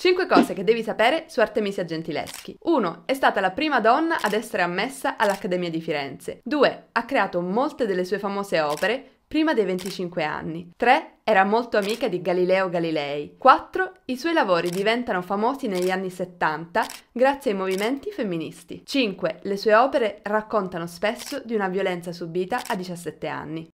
5 cose che devi sapere su Artemisia Gentileschi. 1. È stata la prima donna ad essere ammessa all'Accademia di Firenze. 2. Ha creato molte delle sue famose opere prima dei 25 anni. 3. Era molto amica di Galileo Galilei. 4. I suoi lavori diventano famosi negli anni 70 grazie ai movimenti femministi. 5. Le sue opere raccontano spesso di una violenza subita a 17 anni.